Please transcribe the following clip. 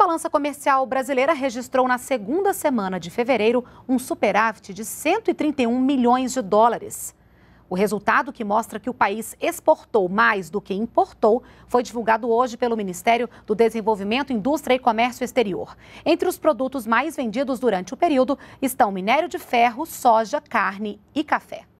balança comercial brasileira registrou na segunda semana de fevereiro um superávit de 131 milhões de dólares. O resultado, que mostra que o país exportou mais do que importou, foi divulgado hoje pelo Ministério do Desenvolvimento, Indústria e Comércio Exterior. Entre os produtos mais vendidos durante o período estão minério de ferro, soja, carne e café.